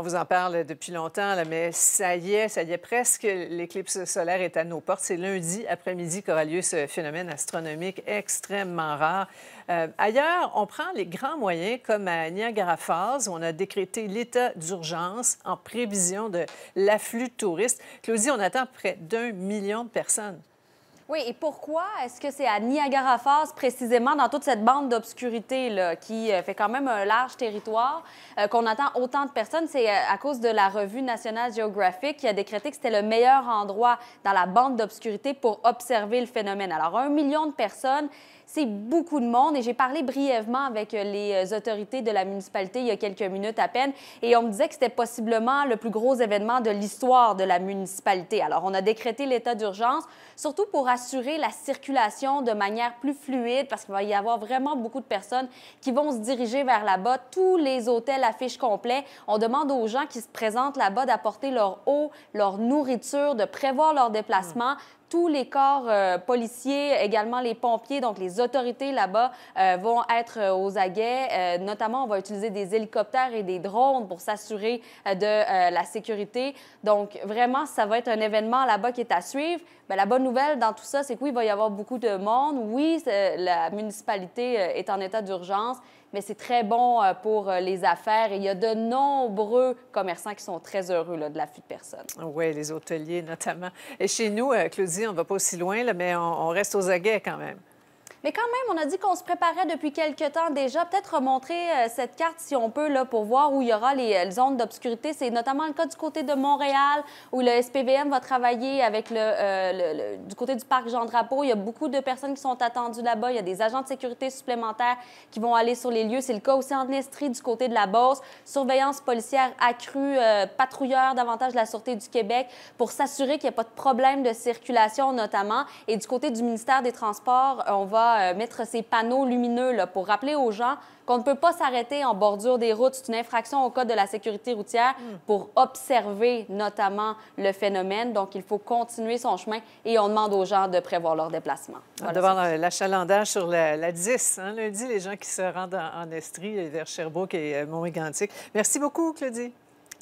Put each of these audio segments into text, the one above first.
On vous en parle depuis longtemps, mais ça y est, ça y est presque. L'éclipse solaire est à nos portes. C'est lundi après-midi qu'aura lieu ce phénomène astronomique extrêmement rare. Euh, ailleurs, on prend les grands moyens, comme à Niagara Falls, où on a décrété l'état d'urgence en prévision de l'afflux de touristes. Claudie, on attend près d'un million de personnes. Oui, et pourquoi est-ce que c'est à Niagara Falls, précisément, dans toute cette bande d'obscurité qui euh, fait quand même un large territoire, euh, qu'on attend autant de personnes? C'est euh, à cause de la revue National Geographic qui a décrété que c'était le meilleur endroit dans la bande d'obscurité pour observer le phénomène. Alors, un million de personnes, c'est beaucoup de monde et j'ai parlé brièvement avec les autorités de la municipalité il y a quelques minutes à peine et on me disait que c'était possiblement le plus gros événement de l'histoire de la municipalité. Alors, on a décrété l'état d'urgence, surtout pour assurer assurer la circulation de manière plus fluide parce qu'il va y avoir vraiment beaucoup de personnes qui vont se diriger vers là-bas. Tous les hôtels affichent complet. On demande aux gens qui se présentent là-bas d'apporter leur eau, leur nourriture, de prévoir leur déplacement tous les corps euh, policiers, également les pompiers, donc les autorités là-bas euh, vont être euh, aux aguets. notamment, on va utiliser des hélicoptères et des drones pour s'assurer de la sécurité. Donc, vraiment, ça va être un événement là-bas qui est à suivre. Mais la bonne nouvelle dans tout ça, c'est que oui, il va y avoir beaucoup de monde. Oui, la municipalité est en état d'urgence, mais c'est très bon pour les affaires et il y a de nombreux commerçants qui sont très heureux là, de fuite de personnes. Oui, les hôteliers notamment. Et chez nous, Claudie, on ne va pas aussi loin, là, mais on reste aux aguets quand même. Mais quand même, on a dit qu'on se préparait depuis quelques temps déjà. Peut-être remontrer euh, cette carte, si on peut, là, pour voir où il y aura les, euh, zones d'obscurité. C'est notamment le cas du côté de Montréal, où le SPVM va travailler avec euh, le, du côté du parc Jean-Drapeau. Il y a beaucoup de personnes qui sont attendues là-bas. Il y a des agents de sécurité supplémentaires qui vont aller sur les lieux. C'est le cas aussi en Estrie, du côté de la Beauce. Surveillance policière accrue, patrouilleurs davantage de la Sûreté du Québec pour s'assurer qu'il n'y a pas de problème de circulation, notamment. Et du côté du ministère des Transports, on va euh, mettre ces panneaux lumineux là, pour rappeler aux gens qu'on ne peut pas s'arrêter en bordure des routes. C'est une infraction au Code de la sécurité routière hmm. pour observer notamment le phénomène. Donc, il faut continuer son chemin et on demande aux gens de prévoir leur déplacement. va Devant euh, l'achalandage sur la, 10, hein, lundi, les gens qui se rendent en, Estrie, vers Sherbrooke et euh, mont Merci beaucoup, Claudie.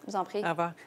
Je vous en prie. Au revoir.